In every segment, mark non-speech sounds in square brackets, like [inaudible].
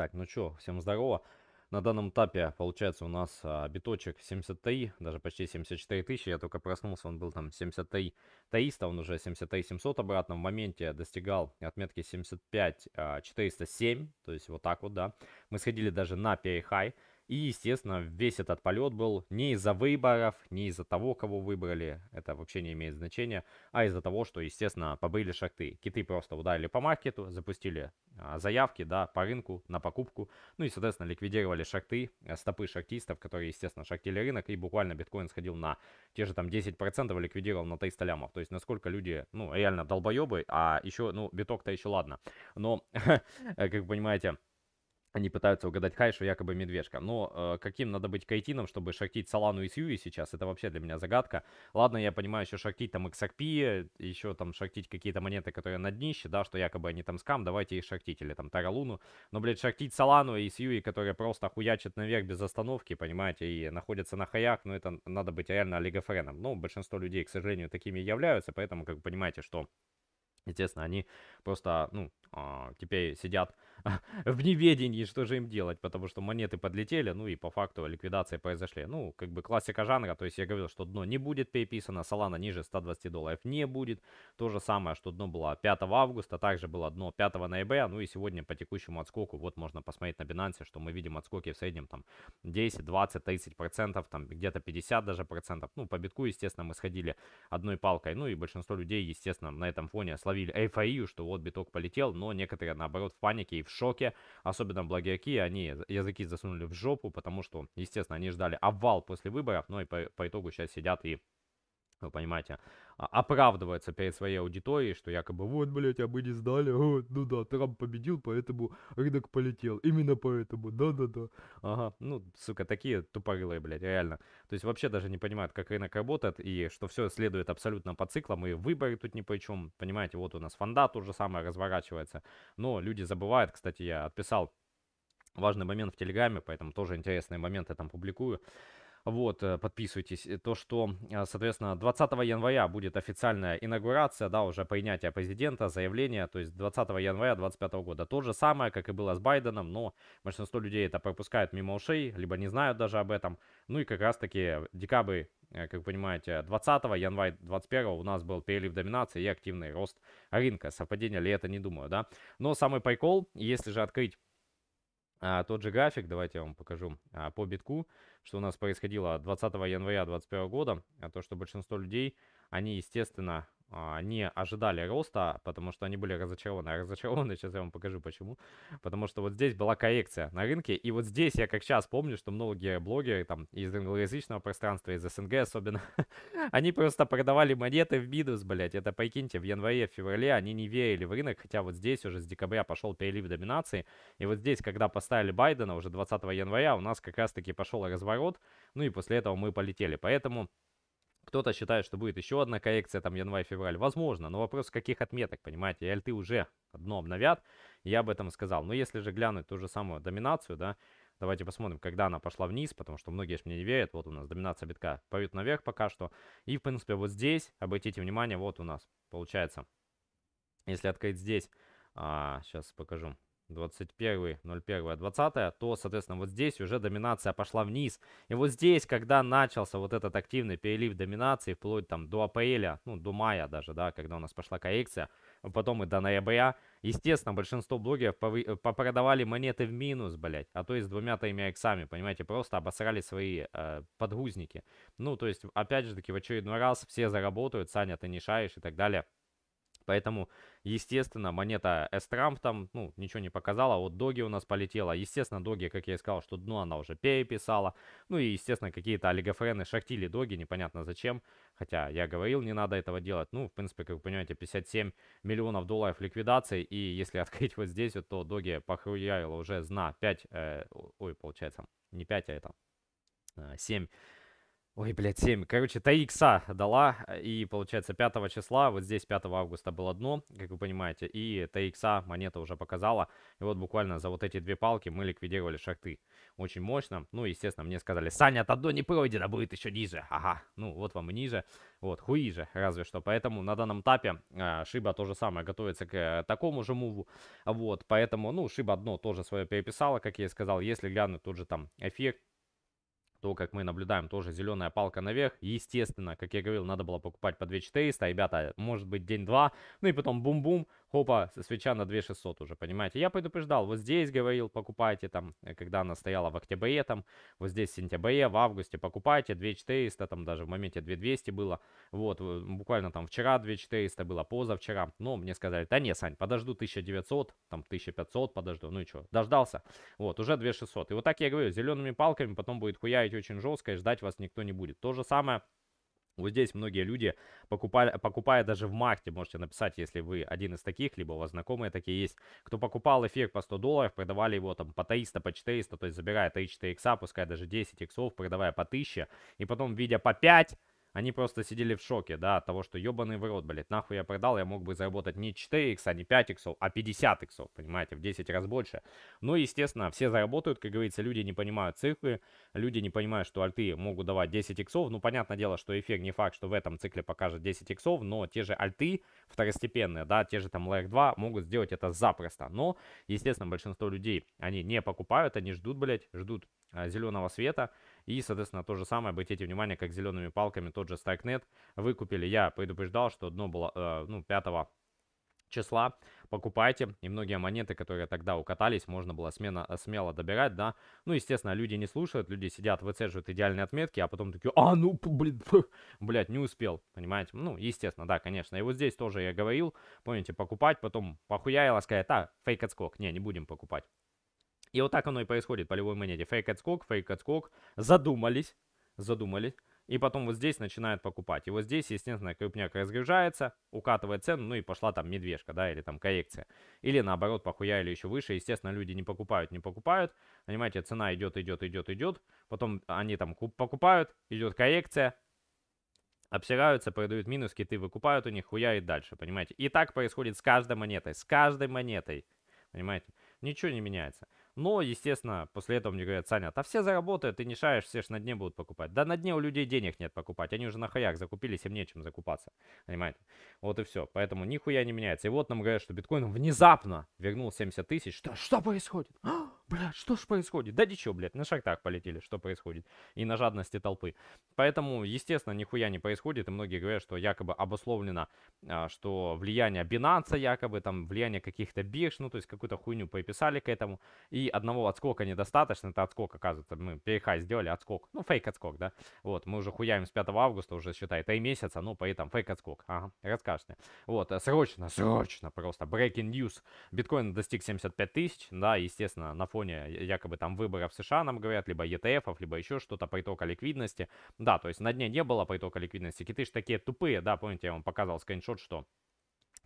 Так, ну чё, всем здорово. На данном этапе, получается, у нас а, биточек 73, даже почти 74 тысячи. Я только проснулся, он был там 73 300, он уже 73 700 обратно. В моменте достигал отметки 75 407, а, то есть вот так вот, да. Мы сходили даже на перехай. И, естественно, весь этот полет был не из-за выборов, не из-за того, кого выбрали, это вообще не имеет значения, а из-за того, что, естественно, побыли шахты. Киты просто ударили по маркету, запустили а, заявки, да, по рынку, на покупку, ну и, соответственно, ликвидировали шахты, э, стопы шахтистов, которые, естественно, шахтили рынок, и буквально биткоин сходил на те же там 10%, ликвидировал на 300 лямов. То есть, насколько люди, ну, реально долбоебы, а еще, ну, биток-то еще ладно. Но, [laughs] как понимаете, они пытаются угадать Хайшу, якобы медвежка. Но э, каким надо быть кайтином, чтобы шахтить Салану и Сьюи сейчас, это вообще для меня загадка. Ладно, я понимаю, еще шахтить там XRP, еще там шахтить какие-то монеты, которые на днище, да, что якобы они там скам, давайте их шахтить, или там Таралуну. Но, блядь, шахтить Салану и Сьюи, которые просто хуячат наверх без остановки, понимаете, и находятся на хаях, ну это надо быть реально олигофреном. Ну, большинство людей, к сожалению, такими являются, поэтому, как вы понимаете, что Естественно, они просто, ну, а, теперь сидят [laughs] в неведении, что же им делать, потому что монеты подлетели, ну и по факту ликвидации произошли. Ну, как бы классика жанра, то есть я говорил, что дно не будет переписано, Solana ниже 120 долларов не будет. То же самое, что дно было 5 августа, также было дно 5 ноября, ну и сегодня по текущему отскоку, вот можно посмотреть на Binance, что мы видим отскоки в среднем там 10, 20, 30 процентов, там где-то 50 даже процентов. Ну, по битку, естественно, мы сходили одной палкой, ну и большинство людей, естественно, на этом фоне словили эйфорию, что вот биток полетел, но некоторые, наоборот, в панике и в шоке, особенно блогерки, они языки засунули в жопу, потому что, естественно, они ждали обвал после выборов, но и по, по итогу сейчас сидят и вы понимаете, а, оправдывается перед своей аудиторией, что якобы вот, блядь, а мы не сдали, вот, ну да, Трамп победил, поэтому рынок полетел, именно поэтому, да-да-да. Ага, ну, сука, такие тупорылые, блядь, реально. То есть вообще даже не понимают, как рынок работает, и что все следует абсолютно по циклам, и выборы тут ни при чем, понимаете, вот у нас фонда то же самое разворачивается, но люди забывают, кстати, я отписал важный момент в Телеграме, поэтому тоже интересные моменты там публикую, вот, э, подписывайтесь. Э, то, что, а, соответственно, 20 января будет официальная инаугурация, да, уже принятие президента, заявление, то есть 20 января 2025 года. То же самое, как и было с Байденом, но большинство людей это пропускают мимо ушей, либо не знают даже об этом. Ну и как раз-таки декабрь э, как вы понимаете, 20 января 21 у нас был перелив доминации и активный рост рынка. Совпадение ли это, не думаю, да. Но самый прикол, если же открыть а, тот же график, давайте я вам покажу а, по битку, что у нас происходило 20 января 2021 года, а то, что большинство людей, они, естественно, а, не ожидали роста, потому что они были разочарованы. А разочарованы, сейчас я вам покажу почему. Потому что вот здесь была коррекция на рынке, и вот здесь я как сейчас помню, что многие блогеры там из англоязычного пространства, из СНГ особенно, [laughs] они просто продавали монеты в минус, блять. Это прикиньте, в январе, в феврале они не верили в рынок, хотя вот здесь уже с декабря пошел перелив доминации. И вот здесь, когда поставили Байдена уже 20 января, у нас как раз-таки пошел разворот, ну и после этого мы полетели. Поэтому кто-то считает, что будет еще одна коррекция, там, январь-февраль. Возможно, но вопрос каких отметок, понимаете? И альты уже одно обновят, я об этом сказал. Но если же глянуть ту же самую доминацию, да, давайте посмотрим, когда она пошла вниз, потому что многие же мне не верят. Вот у нас доминация битка поют наверх пока что. И, в принципе, вот здесь, обратите внимание, вот у нас получается, если открыть здесь, а, сейчас покажу, 21, 01, 20, то, соответственно, вот здесь уже доминация пошла вниз. И вот здесь, когда начался вот этот активный перелив доминации, вплоть там до апреля, ну, до мая даже, да, когда у нас пошла коррекция, потом и до ноября, естественно, большинство блогеров э, попродавали монеты в минус, блядь, а то и с двумя-тремя иксами, понимаете, просто обосрали свои э, подгузники. Ну, то есть, опять же таки, в очередной раз все заработают, Саня, ты не шаешь и так далее. Поэтому, естественно, монета S-Tramp там, ну, ничего не показала. Вот Доги у нас полетела. Естественно, Доги, как я и сказал, что дно она уже переписала. Ну и, естественно, какие-то олигофрены шахтили Доги, непонятно зачем. Хотя я говорил, не надо этого делать. Ну, в принципе, как вы понимаете, 57 миллионов долларов ликвидации. И если [laughs] открыть вот здесь, вот, то Доги похуярила уже зна 5, э, ой, получается, не 5, а это 7 э, Ой, блядь, 7. Короче, 3 икса дала, а, и получается 5 числа, вот здесь 5 августа было дно, как вы понимаете, и 3 икса монета уже показала, и вот буквально за вот эти две палки мы ликвидировали шахты. Очень мощно, ну, естественно, мне сказали, Саня, это дно не пройдено, будет еще ниже, ага, ну, вот вам и ниже, вот, хуи же, разве что, поэтому на данном этапе э, Шиба то же самое готовится к э, такому же муву, вот, поэтому, ну, Шиба дно тоже свое переписала, как я и сказал, если глянуть тот же там эффект, то, как мы наблюдаем, тоже зеленая палка наверх. Естественно, как я говорил, надо было покупать по 2 400, ребята, может быть, день-два, ну и потом бум-бум, хопа, свеча на 2600 уже, понимаете. Я предупреждал, вот здесь говорил, покупайте там, э, когда она стояла в октябре, там, вот здесь в сентябре, в августе, покупайте 2400, там даже в моменте 2200 было, вот, буквально там вчера 2400 было, позавчера, но мне сказали, да не, Сань, подожду 1900, там 1500 подожду, ну и что, дождался, вот, уже 2600. И вот так я говорю, зелеными палками потом будет хуярить очень жестко и ждать вас никто не будет. То же самое вот здесь многие люди, покупали, покупая даже в марте, можете написать, если вы один из таких, либо у вас знакомые такие есть, кто покупал эффект по 100 долларов, продавали его там по 300, по 400, то есть забирая 3-4 икса, пускай даже 10 иксов, продавая по 1000, и потом, видя по 5, они просто сидели в шоке, да, от того, что ебаный в рот, блядь, нахуй я продал, я мог бы заработать не 4 икса, не 5 иксов, а 50 иксов, понимаете, в 10 раз больше. Ну, естественно, все заработают, как говорится, люди не понимают циклы, люди не понимают, что альты могут давать 10 иксов. Ну, понятное дело, что эффект не факт, что в этом цикле покажет 10 иксов, но те же альты второстепенные, да, те же там лайк 2 могут сделать это запросто. Но, естественно, большинство людей, они не покупают, они ждут, блядь, ждут а, зеленого света, и, соответственно, то же самое, обратите внимание, как зелеными палками тот же StackNet выкупили. Я предупреждал, что дно было, э, ну, 5 числа покупайте, и многие монеты, которые тогда укатались, можно было смена, смело добирать, да. Ну, естественно, люди не слушают, люди сидят, выцеживают идеальные отметки, а потом такие, а, ну, блин, блядь, не успел, понимаете? Ну, естественно, да, конечно. И вот здесь тоже я говорил, помните, покупать, потом похуяило, сказать, а, фейк отскок, не, не будем покупать. И вот так оно и происходит по любой монете. Фейк отскок, фейк отскок. Задумались, задумались. И потом вот здесь начинают покупать. И вот здесь, естественно, крупняк разгружается, укатывает цену, ну и пошла там медвежка, да, или там коррекция. Или наоборот, похуя или еще выше. Естественно, люди не покупают, не покупают. Понимаете, цена идет, идет, идет, идет. Потом они там покупают, идет коррекция, обсираются, продают минус, киты выкупают у них, хуя и дальше, понимаете. И так происходит с каждой монетой, с каждой монетой, понимаете. Ничего не меняется. Но, естественно, после этого мне говорят, Саня, а все заработают, ты не шаришь, все же на дне будут покупать. Да на дне у людей денег нет покупать, они уже на хаях закупились, им нечем закупаться, понимаете? Вот и все, поэтому нихуя не меняется. И вот нам говорят, что биткоин внезапно вернул 70 тысяч. Что? что происходит? А? Блядь, что ж происходит? Да ничего, блядь, на шаг так полетели, что происходит? И на жадности толпы. Поэтому, естественно, нихуя не происходит, и многие говорят, что якобы обусловлено, а, что влияние Binance якобы, там, влияние каких-то бирж, ну, то есть какую-то хуйню приписали к этому, и одного отскока недостаточно, это отскок, оказывается, мы перехай сделали, отскок, ну, фейк отскок, да, вот, мы уже хуяем с 5 августа, уже считай, 3 месяца, ну, поэтому фейк отскок, ага, расскажешь мне. Вот, э, срочно, срочно, просто, breaking news, биткоин достиг 75 тысяч, да, естественно, на фоне фоне якобы там выборов США, нам говорят, либо ETF, либо еще что-то, притока ликвидности. Да, то есть на дне не было притока ликвидности. Киты же такие тупые, да, помните, я вам показывал скриншот, что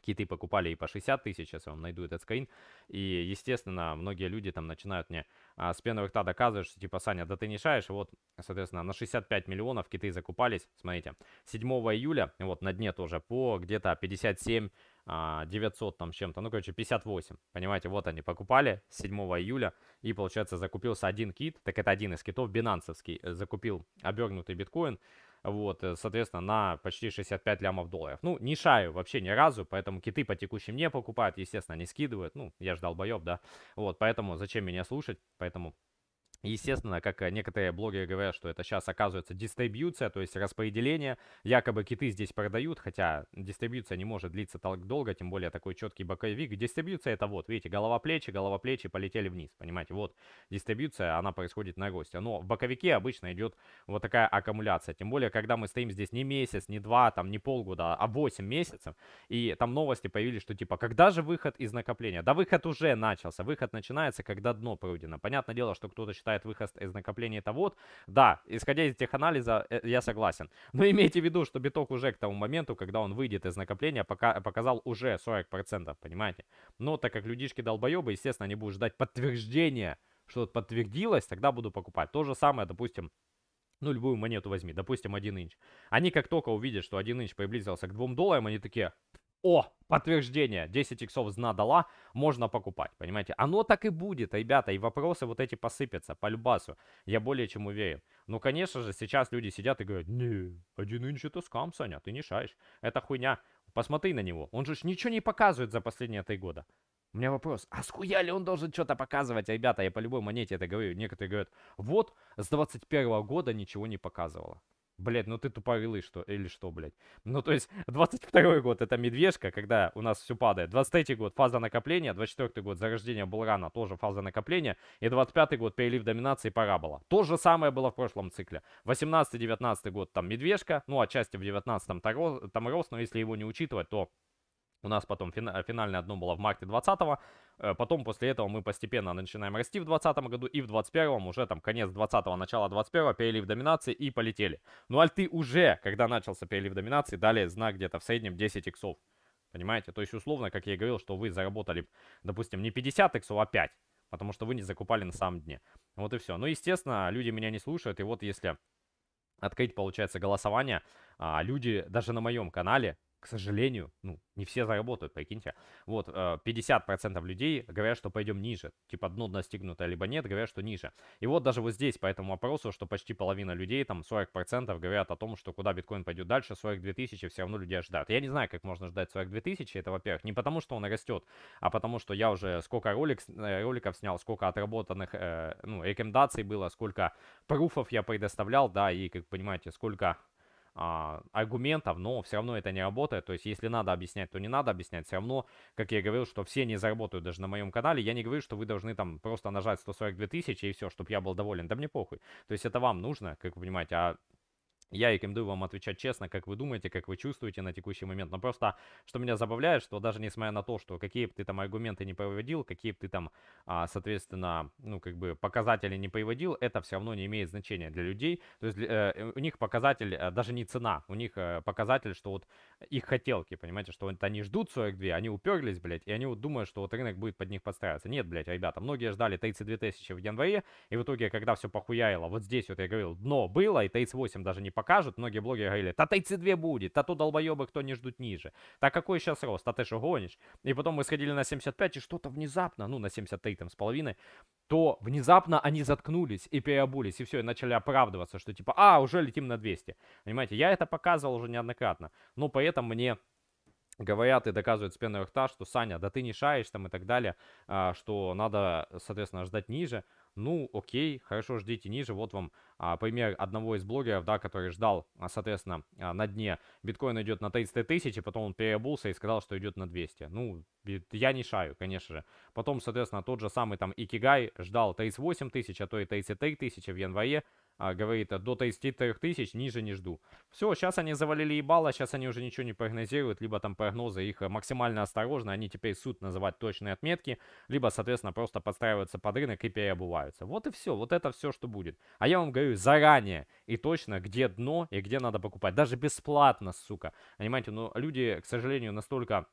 киты покупали и по 60 тысяч, сейчас я вам найду этот скрин. И, естественно, многие люди там начинают мне а, с первого рта доказывать, что типа, Саня, да ты не шаешь. Вот, соответственно, на 65 миллионов киты закупались, смотрите, 7 июля, вот на дне тоже по где-то 57 900 а, там чем-то, ну, короче, 58, понимаете, вот они покупали 7 июля, и, получается, закупился один кит, так это один из китов, бинансовский, э, закупил обернутый биткоин, вот, э, соответственно, на почти 65 лямов долларов. Ну, не шаю вообще ни разу, поэтому киты по текущим не покупают, естественно, не скидывают, ну, я ждал долбоеб, да, вот, поэтому зачем меня слушать, поэтому Естественно, как э, некоторые блогеры говорят, что это сейчас оказывается дистрибьюция, то есть распределение. Якобы киты здесь продают, хотя дистрибьюция не может длиться так долго, тем более такой четкий боковик. Дистрибьюция это вот, видите, голова плечи, голова плечи полетели вниз, понимаете, вот дистрибьюция, она происходит на росте. Но в боковике обычно идет вот такая аккумуляция, тем более, когда мы стоим здесь не месяц, не два, там не полгода, а 8 месяцев, и там новости появились, что типа, когда же выход из накопления? Да выход уже начался, выход начинается, когда дно пройдено. Понятное дело, что кто-то считает, хватает выход из накопления, это вот. Да, исходя из тех теханализа, э, я согласен. Но имейте в виду, что биток уже к тому моменту, когда он выйдет из накопления, пока, показал уже 40%, понимаете? Но так как людишки долбоебы, естественно, они будут ждать подтверждения, что подтвердилось, тогда буду покупать. То же самое, допустим, ну, любую монету возьми, допустим, 1 инч. Они как только увидят, что 1 инч приблизился к 2 долларам, они такие, о, подтверждение, 10 иксов зна дала, можно покупать, понимаете? Оно так и будет, ребята, и вопросы вот эти посыпятся по любасу, я более чем уверен. Ну, конечно же, сейчас люди сидят и говорят, не, один инч это скам, Саня, ты не шаешь, это хуйня. Посмотри на него, он же ничего не показывает за последние три года. У меня вопрос, а схуя ли он должен что-то показывать? Ребята, я по любой монете это говорю. Некоторые говорят, вот с 21 года ничего не показывало. Блядь, ну ты туповилы что, или что, блядь. Ну, то есть, 22 [laughs] год это медвежка, когда у нас все падает. 23 год фаза накопления, 24 год зарождение Булрана, тоже фаза накопления. И 25 год перелив доминации парабола. То же самое было в прошлом цикле. 18-19 год там медвежка, ну, отчасти в 19 там, там рост, но если его не учитывать, то у нас потом финальное одно было в марте 2020, э, потом после этого мы постепенно начинаем расти в 2020 году и в 2021 уже там конец 2020, начало 2021, перелив доминации и полетели. Ну альты уже, когда начался перелив доминации, дали знак где-то в среднем 10 иксов. Понимаете? То есть условно, как я и говорил, что вы заработали, допустим, не 50 иксов, а 5. Потому что вы не закупали на самом дне. Вот и все. Ну, естественно, люди меня не слушают. И вот если открыть, получается, голосование, а, люди даже на моем канале к сожалению, ну, не все заработают, прикиньте. Вот, 50% э, людей говорят, что пойдем ниже. Типа дно достигнуто, либо нет, говорят, что ниже. И вот даже вот здесь по этому вопросу, что почти половина людей, там 40% говорят о том, что куда биткоин пойдет дальше, 42 тысячи все равно люди ожидают. Я не знаю, как можно ждать 42 тысячи, это, во-первых, не потому, что он растет, а потому, что я уже сколько ролик, э, роликов снял, сколько отработанных э, ну, рекомендаций было, сколько пруфов я предоставлял, да, и, как понимаете, сколько а, аргументов, но все равно это не работает. То есть, если надо объяснять, то не надо объяснять. Все равно, как я говорил, что все не заработают даже на моем канале. Я не говорю, что вы должны там просто нажать 142 тысячи и все, чтобы я был доволен. Да мне похуй. То есть, это вам нужно, как вы понимаете, а я рекомендую вам отвечать честно, как вы думаете, как вы чувствуете на текущий момент. Но просто, что меня забавляет, что даже несмотря на то, что какие бы ты там аргументы не приводил, какие бы ты там, а, соответственно, ну, как бы показатели не приводил, это все равно не имеет значения для людей. То есть э, э, у них показатель, э, даже не цена, у них показатель, что вот их хотелки, понимаете, что вот они ждут 42, они уперлись, блядь, и они вот думают, что вот рынок будет под них подстраиваться. Нет, блядь, ребята, многие ждали 32 тысячи в январе, и в итоге, когда все похуяило, вот здесь вот я говорил, дно было, и 38 даже не показалось, покажут, многие блогеры говорили, та две будет, та то долбоебы, кто не ждут ниже. так какой сейчас рост, а ты что гонишь? И потом мы сходили на 75, и что-то внезапно, ну на 73 там с половиной, то внезапно они заткнулись и переобулись, и все, и начали оправдываться, что типа, а, уже летим на 200. Понимаете, я это показывал уже неоднократно, но при этом мне говорят и доказывают с пеной рта, что Саня, да ты не шаешь там и так далее, а, что надо, соответственно, ждать ниже ну окей, хорошо, ждите ниже. Вот вам а, пример одного из блогеров, да, который ждал, а, соответственно, а, на дне биткоин идет на 30 тысяч, и потом он переобулся и сказал, что идет на 200. Ну, я не шаю, конечно же. Потом, соответственно, тот же самый там Икигай ждал 38 тысяч, а то и 33 тысячи в январе, а, говорит, «А до 33 тысяч ниже не жду. Все, сейчас они завалили ебало, сейчас они уже ничего не прогнозируют, либо там прогнозы их э, максимально осторожны, они теперь суд называть точные отметки, либо, соответственно, просто подстраиваются под рынок и переобуваются. Вот и все, вот это все, что будет. А я вам говорю заранее и точно, где дно и где надо покупать. Даже бесплатно, сука. Понимаете, но ну, люди, к сожалению, настолько,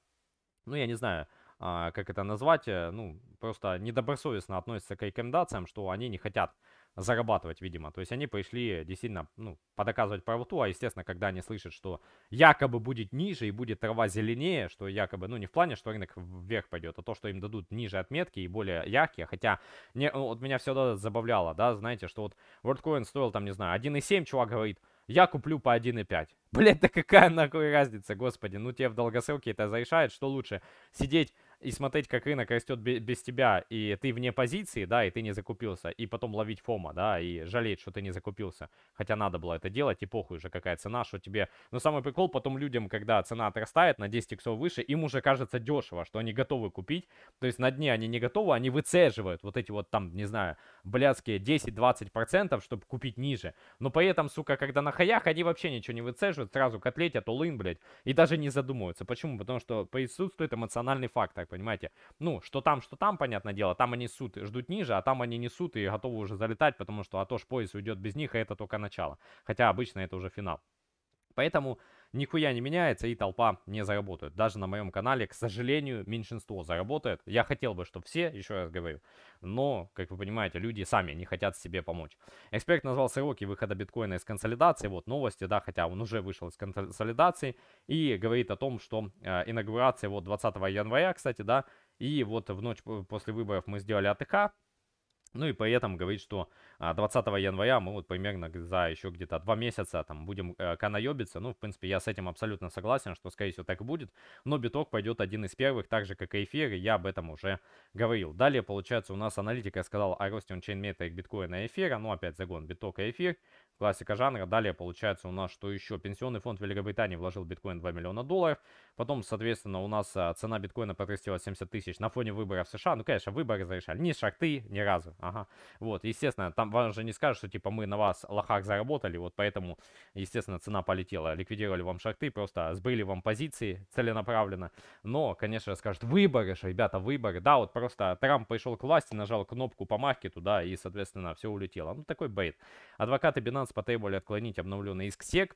ну я не знаю, а, как это назвать, э, ну, просто недобросовестно относятся к рекомендациям, что они не хотят зарабатывать, видимо. То есть они пришли действительно ну, подоказывать правоту, а естественно, когда они слышат, что якобы будет ниже и будет трава зеленее, что якобы, ну не в плане, что рынок вверх пойдет, а то, что им дадут ниже отметки и более яркие, хотя не, ну, вот меня всегда забавляло, да, знаете, что вот WorldCoin стоил там, не знаю, 1,7, чувак говорит, я куплю по 1,5. [laughs] Блять, да какая нахуй разница, господи, ну тебе в долгосрке это зарешает, что лучше, сидеть и смотреть, как рынок растет без тебя, и ты вне позиции, да, и ты не закупился, и потом ловить фома, да, и жалеть, что ты не закупился, хотя надо было это делать, и похуй уже какая цена, что тебе... Но самый прикол потом людям, когда цена отрастает на 10 иксов выше, им уже кажется дешево, что они готовы купить, то есть на дне они не готовы, они выцеживают вот эти вот там, не знаю, блядские 10-20%, чтобы купить ниже, но при этом, сука, когда на хаях, они вообще ничего не выцеживают, сразу котлетят, улын, блядь, и даже не задумываются. Почему? Потому что присутствует эмоциональный фактор понимаете? Ну, что там, что там, понятное дело, там они суд, ждут ниже, а там они несут и готовы уже залетать, потому что Атош поезд уйдет без них, и это только начало. Хотя обычно это уже финал. Поэтому нихуя не меняется и толпа не заработает. Даже на моем канале, к сожалению, меньшинство заработает. Я хотел бы, чтобы все, еще раз говорю, но, как вы понимаете, люди сами не хотят себе помочь. Эксперт назвал сроки выхода биткоина из консолидации, вот новости, да, хотя он уже вышел из консолидации и говорит о том, что э, инаугурация вот 20 января, кстати, да, и вот в ночь после выборов мы сделали АТК, ну и поэтому говорит, что 20 а, января мы вот примерно за еще где-то два месяца там будем э, канаебиться. Ну, в принципе, я с этим абсолютно согласен, что, скорее всего, так и будет. Но биток пойдет один из первых, так же, как и эфир, и я об этом уже говорил. Далее, получается, у нас аналитика сказала о росте ончейн мета и биткоина и эфира. Ну, опять загон биток и эфир. Классика жанра. Далее получается у нас что еще? Пенсионный фонд Великобритании вложил биткоин 2 миллиона долларов. Потом, соответственно, у нас а, цена биткоина подрастила 70 тысяч на фоне выборов в США. Ну, конечно, выборы зарешали. Ни шахты ни разу. Ага. Вот, естественно, там вам же не скажут, что типа мы на вас лохах заработали. Вот поэтому, естественно, цена полетела. Ликвидировали вам шахты, просто сбыли вам позиции целенаправленно. Но, конечно, скажут, выборы же, ребята, выборы. Да, вот просто Трамп пришел к власти, нажал кнопку по маркету, да, и, соответственно, все улетело. Ну, такой бейт. Адвокаты Binance по Spotable отклонить обновленный иск SEC.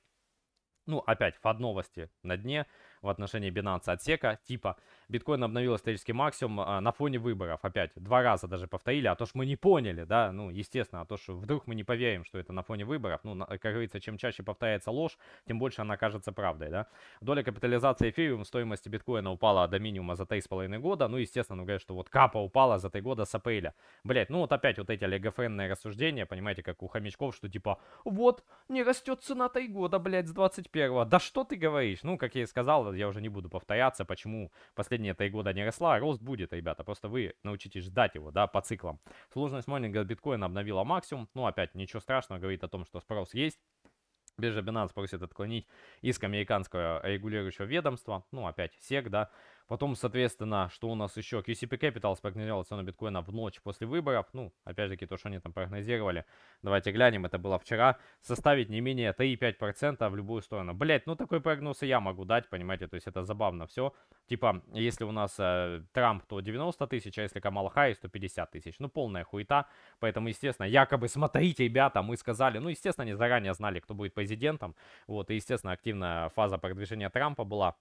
Ну, опять, фад новости на дне в отношении Binance отсека типа биткоин обновил исторический максимум а, на фоне выборов. Опять два раза даже повторили, а то что мы не поняли, да, ну естественно, а то что вдруг мы не поверим, что это на фоне выборов. Ну, на, как говорится, чем чаще повторяется ложь, тем больше она кажется правдой, да. Доля капитализации эфириум стоимости биткоина упала до минимума за 3,5 года. Ну, естественно, ну, говорят, что вот капа упала за 3 года с апреля. Блять, ну вот опять вот эти олигофренные рассуждения, понимаете, как у хомячков, что типа, вот, не растет цена 3 года, блять, с 21 -го. Да что ты говоришь? Ну, как я и сказал, я уже не буду повторяться, почему последние три года не росла. А рост будет, ребята, просто вы научитесь ждать его, да, по циклам. Сложность майнинга биткоина обновила максимум. Ну, опять, ничего страшного, говорит о том, что спрос есть. Биржа Binance просит отклонить иск американского регулирующего ведомства, ну опять СЕК, да, Потом, соответственно, что у нас еще? QCP e Capital спрогнозировал цену биткоина в ночь после выборов. Ну, опять-таки, то, что они там прогнозировали. Давайте глянем, это было вчера. Составить не менее 3,5% в любую сторону. Блять, ну такой прогноз и я могу дать, понимаете? То есть это забавно все. Типа, если у нас э, Трамп, то 90 тысяч, а если Камала Хай, то 50 тысяч. Ну, полная хуета. Поэтому, естественно, якобы, смотрите, ребята, мы сказали. Ну, естественно, они заранее знали, кто будет президентом. Вот, и, естественно, активная фаза продвижения Трампа была.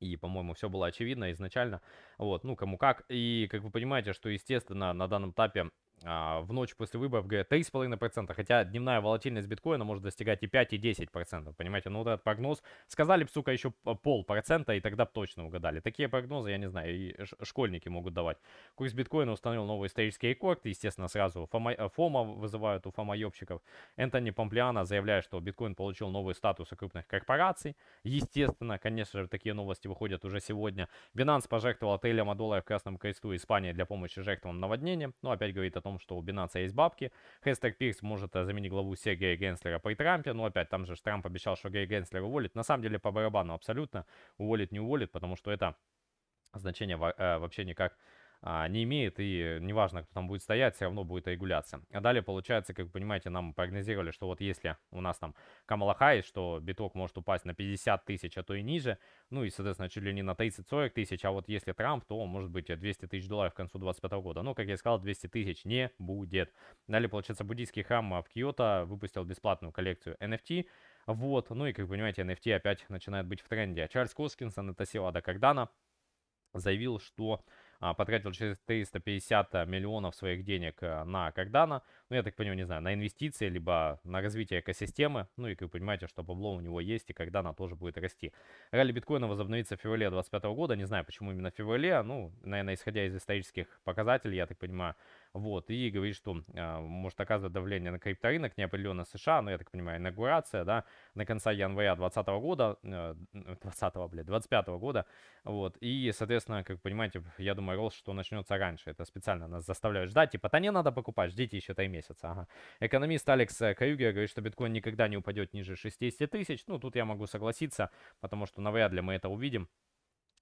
И, по-моему, все было очевидно изначально. Вот, ну, кому как. И, как вы понимаете, что, естественно, на данном этапе а, в ночь после выборов, говорят, 3,5%, хотя дневная волатильность биткоина может достигать и 5, и 10%, понимаете, ну вот этот прогноз, сказали бы, сука, еще полпроцента, и тогда бы точно угадали. Такие прогнозы, я не знаю, и школьники могут давать. Курс биткоина установил новый исторический рекорд, естественно, сразу Фома, э, Фома вызывают у фомоебщиков. Энтони Помплиана заявляет, что биткоин получил новый статус у крупных корпораций. Естественно, конечно же, такие новости выходят уже сегодня. Binance пожертвовала триллиона долларов Красном Кресту Испании для помощи жертвам наводнения. Ну, опять говорит о том, что у Binance есть бабки. Хэстер Пирс может э, заменить главу Сергея Генслера по Трампе, но ну, опять там же Трамп обещал, что Гей Генслер уволит. На самом деле по барабану абсолютно уволит, не уволит, потому что это значение э, вообще никак а, не имеет, и неважно, кто там будет стоять, все равно будет регуляция. А далее, получается, как вы понимаете, нам прогнозировали, что вот если у нас там Камала Харрис, что биток может упасть на 50 тысяч, а то и ниже, ну и, соответственно, чуть ли не на 30-40 тысяч, а вот если Трамп, то может быть 200 тысяч долларов к концу 2025 года. Но, как я сказал, 200 тысяч не будет. Далее, получается, буддийский храм а, в Киото выпустил бесплатную коллекцию NFT, вот, ну и, как вы понимаете, NFT опять начинает быть в тренде. А Чарльз Коскинсон это и Тасио Кагдана заявил, что а, потратил 350 э, миллионов своих денег э, на Кардана. Ну, я так понимаю, не знаю, на инвестиции, либо на развитие экосистемы. Ну, и как вы понимаете, что бабло у него есть, и Кардана тоже будет расти. Ралли биткоина возобновится в феврале 2025 года. Не знаю, почему именно в феврале. Ну, наверное, исходя из исторических показателей, я так понимаю, вот, и говорит, что э, может оказывать давление на крипторынок, неопределенно США, но ну, я так понимаю, инаугурация, да, на конца января 2020 года, э, 20 блядь, 25 года, вот, и, соответственно, как понимаете, я думаю, рост, что начнется раньше, это специально нас заставляют ждать, типа, то не надо покупать, ждите еще 3 месяца, ага. Экономист Алекс э, Каюгер говорит, что биткоин никогда не упадет ниже 60 тысяч, ну, тут я могу согласиться, потому что навряд ли мы это увидим,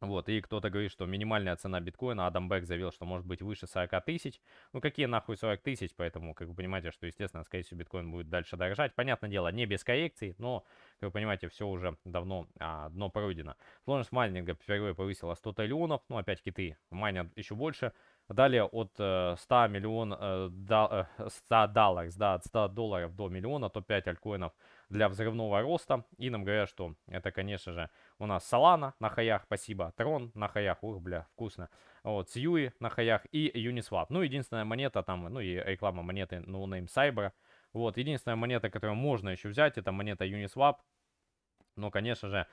вот, и кто-то говорит, что минимальная цена биткоина, Адам Бек заявил, что может быть выше 40 тысяч. Ну, какие нахуй 40 тысяч, поэтому, как вы понимаете, что, естественно, скорее всего, биткоин будет дальше дорожать. Понятное дело, не без коррекций, но, как вы понимаете, все уже давно а, дно пройдено. Сложность майнинга впервые повысила 100 триллионов, ну, опять киты майнят еще больше. Далее от 100 э, миллион, 100 э, э, долларов, да, от 100 долларов до миллиона, топ-5 альткоинов – для взрывного роста. И нам говорят, что это, конечно же, у нас Солана на хаях, спасибо, Трон на хаях, ух, бля, вкусно. Вот, Сьюи на хаях и Uniswap. Ну, единственная монета там, ну и реклама монеты No Name Cyber. Вот, единственная монета, которую можно еще взять, это монета Uniswap. Но, конечно же,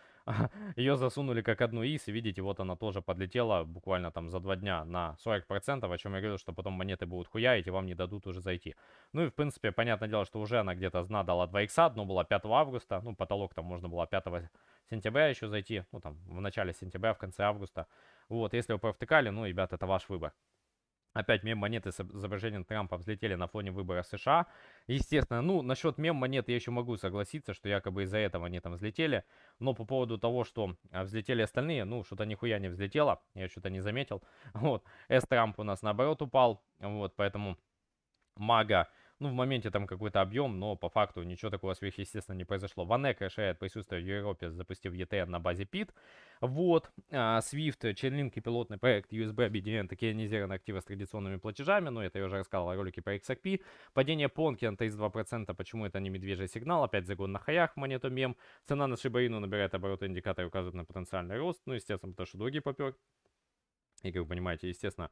ее засунули как одну из, и видите, вот она тоже подлетела буквально там за два дня на 40%, о чем я говорил, что потом монеты будут хуяить, и вам не дадут уже зайти. Ну и в принципе, понятное дело, что уже она где-то зна дала 2 икса, дно было 5 августа, ну потолок там можно было 5 сентября еще зайти, ну там в начале сентября, в конце августа. Вот, если вы повтыкали, ну, ребят, это ваш выбор. Опять мем-монеты с изображением Трампа взлетели на фоне выбора США. Естественно, ну, насчет мем-монет я еще могу согласиться, что якобы из-за этого они там взлетели. Но по поводу того, что а, взлетели остальные, ну, что-то нихуя не взлетело. Я что-то не заметил. [laughs] Вот. С-Трамп у нас наоборот упал. Вот, поэтому мага ну, в моменте там какой-то объем, но по факту ничего такого сверхъестественного не произошло. Ванека решает присутствие в Европе, запустив ETN на базе PIT. Вот. А, Swift, Chainlink э, и пилотный проект USB объединяют токенизированные активы с традиционными платежами. Ну, это я уже рассказал о ролике по XRP. Падение Ponky на 32%. Почему это не медвежий сигнал? Опять загон на хаях, монету мем. Цена на Шибаину набирает обороты индикаторы указывают на потенциальный рост. Ну, естественно, потому что другие попер. И, как вы понимаете, естественно,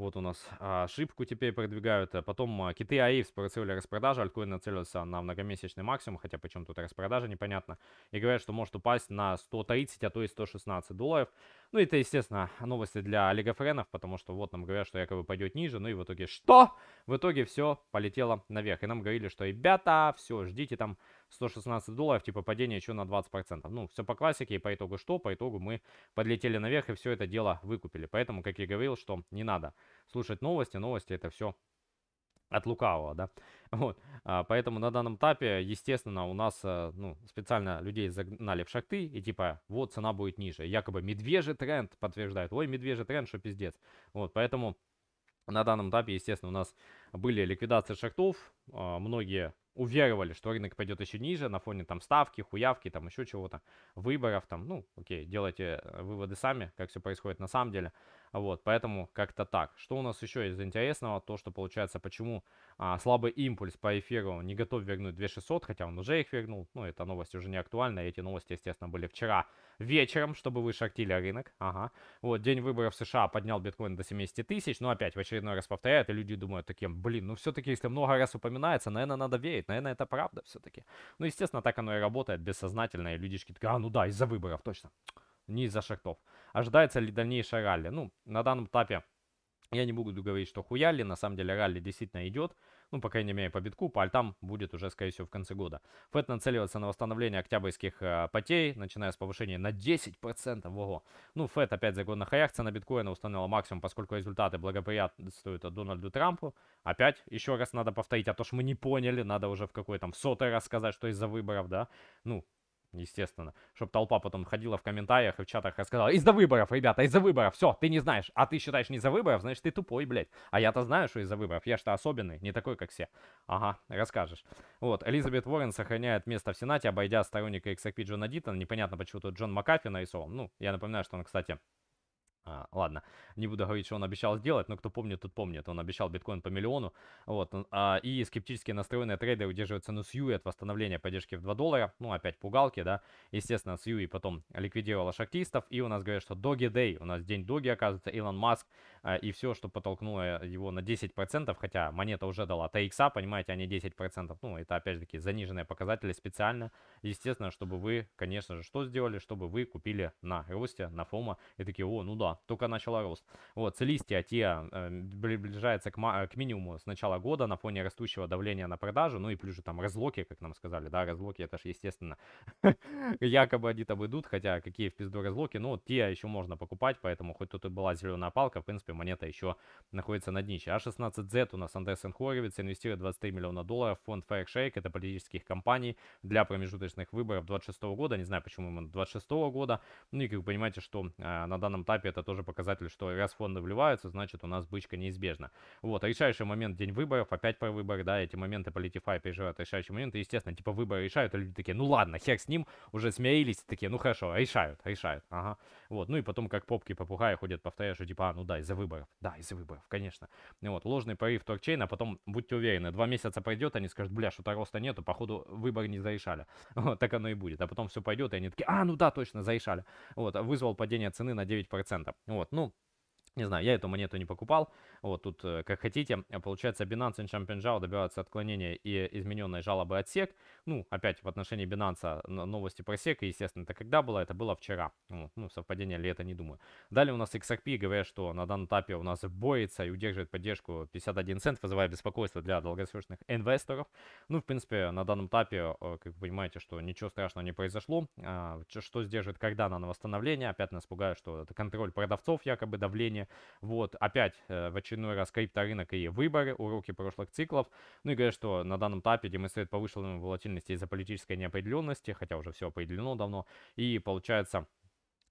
вот у нас а, ошибку теперь продвигают. А, потом а, киты АИ спровоцировали распродажу. Альткоин нацелился на многомесячный максимум, хотя почему тут распродажа, непонятно. И говорят, что может упасть на 130, а то и 116 долларов. Ну, это, естественно, новости для олигофренов, потому что вот нам говорят, что якобы пойдет ниже, ну и в итоге что? В итоге все полетело наверх. И нам говорили, что, ребята, все, ждите там 116 долларов, типа падение еще на 20%. Ну, все по классике, и по итогу что? По итогу мы подлетели наверх и все это дело выкупили. Поэтому, как я говорил, что не надо слушать новости, новости это все от лукавого, да. [laughs] Вот. А, поэтому на данном этапе, естественно, у нас э, ну, специально людей загнали в шахты, и типа, вот, цена будет ниже. Якобы медвежий тренд подтверждает. Ой, медвежий тренд, что пиздец. Вот, поэтому на данном этапе, естественно, у нас были ликвидации шахтов. А, многие уверовали, что рынок пойдет еще ниже на фоне там ставки, хуявки, там еще чего-то, выборов там, ну, окей, делайте э, выводы сами, как все происходит на самом деле. Вот, поэтому как-то так. Что у нас еще из интересного? То, что получается, почему а, слабый импульс по эфиру не готов вернуть 2600, хотя он уже их вернул. Ну, эта новость уже не актуальна. Эти новости, естественно, были вчера вечером, чтобы вы шортили рынок. Ага. Вот, день выборов в США поднял биткоин до 70 тысяч. Но опять в очередной раз повторяет, и люди думают таким, блин, ну все-таки, если много раз упоминается, наверное, надо верить. Наверное, это правда все-таки. Ну, естественно, так оно и работает бессознательно. И людишки такие, а, ну да, из-за выборов, точно не из-за шахтов. Ожидается ли дальнейшее ралли? Ну, на данном этапе я не буду говорить, что хуяли, на самом деле ралли действительно идет. Ну, по крайней мере, по битку, по альтам будет уже, скорее всего, в конце года. ФЭД нацеливается на восстановление октябрьских э, потерь, начиная с повышения на 10%. Ого. Ну, ФЭД опять за год на хаях, цена биткоина установила максимум, поскольку результаты благоприятствуют Дональду Трампу. Опять, еще раз надо повторить, а то что мы не поняли, надо уже в какой там сотый раз сказать, что из-за выборов, да. Ну, естественно. Чтобы толпа потом ходила в комментариях и в чатах и сказала, из-за выборов, ребята, из-за выборов, все, ты не знаешь. А ты считаешь не из-за выборов, значит ты тупой, блядь. А я-то знаю, что из-за выборов, я что особенный, не такой, как все. Ага, расскажешь. Вот, Элизабет Уоррен сохраняет место в Сенате, обойдя сторонника XRP Джона Диттона. Непонятно, почему тут Джон Макафи нарисован. Ну, я напоминаю, что он, кстати, а, ладно, не буду говорить, что он обещал сделать, но кто помнит, тот помнит. Он обещал биткоин по миллиону. Вот, а, и скептически настроенные трейдеры удерживают цену Сьюи от восстановления поддержки в 2 доллара. Ну, опять пугалки, да. Естественно, Сьюи потом ликвидировала шахтистов. И у нас говорят, что Доги Дэй, у нас день Доги, оказывается, Илон Маск Э, и все, что подтолкнуло э, его на 10%, хотя монета уже дала 3 понимаете, а не 10%, ну, это, опять же таки, заниженные показатели специально, естественно, чтобы вы, конечно же, что сделали, чтобы вы купили на росте, на фома, и такие, о, ну да, только начала рост. Вот, целистия, те э, приближается к, к минимуму с начала года на фоне растущего давления на продажу, ну и плюс же там разлоки, как нам сказали, да, разлоки, это же, естественно, [laughs] якобы они там идут, хотя какие в пизду разлоки, но ну, те еще можно покупать, поэтому хоть тут и была зеленая палка, в принципе, принципе, монета еще находится на днище. А16Z у нас Андерсен Хоровиц инвестирует 23 миллиона долларов в фонд Fair это политических компаний для промежуточных выборов 26 года, не знаю, почему именно 26 года, ну и как вы понимаете, что э, на данном этапе это тоже показатель, что раз фонды вливаются, значит у нас бычка неизбежна. Вот, решающий момент день выборов, опять про выборы, да, эти моменты Политифай переживают решающий момент, и, естественно, типа выборы решают, и а люди такие, ну ладно, хер с ним, уже смирились, такие, ну хорошо, решают, решают, ага. Вот, ну и потом как попки попугая ходят, повторяют, что типа, а, ну да, из-за выборов. Да, из-за выборов, конечно. Вот, ложный порыв торчейна, а потом, будьте уверены, два месяца пойдет, они скажут, бля, что-то роста нету, походу выборы не зарешали. [laughs] Вот, так оно и будет. А потом все пойдет, и они такие, а, ну да, точно, зарешали. Вот, а вызвал падение цены на 9%. Вот, ну, не знаю, я эту монету не покупал. Вот тут, э, как хотите, э, получается, Binance и ChampionJao добиваются отклонения и измененной жалобы отсек. Ну, опять в отношении Binance а, новости про SEC, и, естественно, это когда было? Это было вчера. Ну, совпадение ли это, не думаю. Далее у нас XRP говорят, что на данном этапе у нас борется и удерживает поддержку 51 цент, вызывая беспокойство для долгосрочных инвесторов. Ну, в принципе, на данном этапе, э, как вы понимаете, что ничего страшного не произошло. А, что сдерживает, когда на восстановление? Опять нас пугают, что это контроль продавцов, якобы давление времени. Вот, опять э, в очередной раз крипторынок и выборы, уроки прошлых циклов. Ну и говорят, что на данном этапе демонстрирует повышенную волатильность из-за политической неопределенности, хотя уже все определено давно. И получается,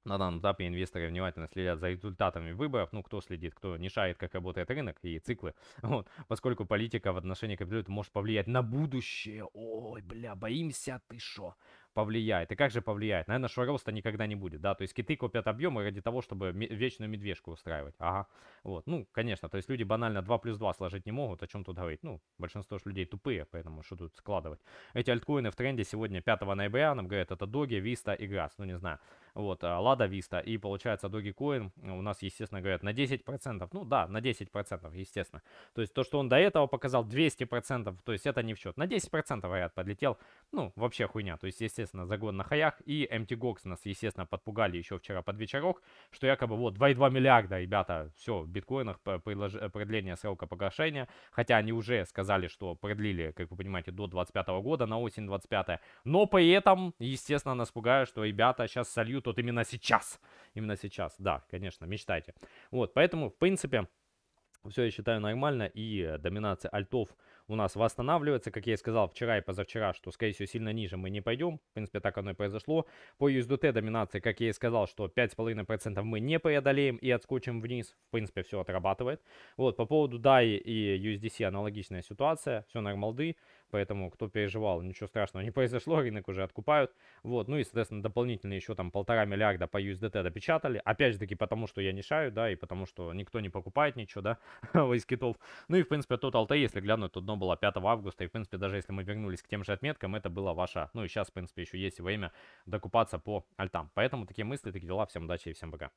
на данном этапе инвесторы внимательно следят за результатами выборов, ну кто следит, кто не шарит, как работает рынок и циклы, [laughs] вот, поскольку политика в отношении криптовалют может повлиять на будущее, ой, бля, боимся, ты шо, повлияет. И как же повлияет? Наверное, что роста никогда не будет, да, то есть киты копят объемы ради того, чтобы вечную медвежку устраивать, ага, вот, ну, конечно, то есть люди банально 2 плюс 2 сложить не могут, о чем тут говорить, ну, большинство же людей тупые, поэтому что тут складывать. Эти альткоины в тренде сегодня 5 ноября, нам говорят, это Доги, Виста и Грас, ну, не знаю, вот, Лада, Виста, и получается Доги Коин у нас, естественно, говорят на 10%, ну, да, на 10%, естественно, то есть то, что он до этого показал 200%, то есть это не в счет, на 10% говорят, подлетел, ну, вообще хуйня, то есть, естественно, соответственно, загон на хаях. И MT Gox нас, естественно, подпугали еще вчера под вечерок, что якобы вот 2,2 миллиарда, ребята, все, в биткоинах предлож... Э, продление срока погашения. Хотя они уже сказали, что продлили, как вы понимаете, до 25 года, на осень 25 Но при этом, естественно, нас пугают, что ребята сейчас сольют вот именно сейчас. Именно сейчас, да, конечно, мечтайте. Вот, поэтому, в принципе, все я считаю нормально. И доминация альтов у нас восстанавливается, как я и сказал вчера и позавчера, что, скорее всего, сильно ниже мы не пойдем. В принципе, так оно и произошло. По USDT доминации, как я и сказал, что 5,5% мы не преодолеем и отскочим вниз. В принципе, все отрабатывает. Вот, по поводу DAI и USDC аналогичная ситуация. Все нормалды. Поэтому, кто переживал, ничего страшного не [laughs] произошло, рынок уже откупают. Вот, ну и, соответственно, дополнительно еще там полтора миллиарда по USDT допечатали. Опять же таки, потому что я не шаю, да, и потому что никто не покупает ничего, да, [laughs] из китов. Ну и, в принципе, тотал-то, если глянуть, то дно было 5 августа. И, в принципе, даже если мы вернулись к тем же отметкам, это было ваша. Ну и сейчас, в принципе, еще есть время докупаться по альтам. Поэтому такие мысли, такие дела. Всем удачи и всем пока.